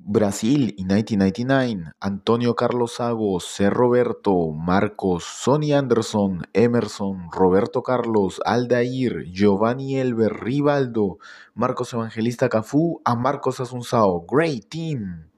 Brasil y 1999, Antonio Carlos Sago, C. Roberto, Marcos, Sonny Anderson, Emerson, Roberto Carlos, Aldair, Giovanni Elber, Rivaldo, Marcos Evangelista Cafú, a Marcos Asunzao, Great Team.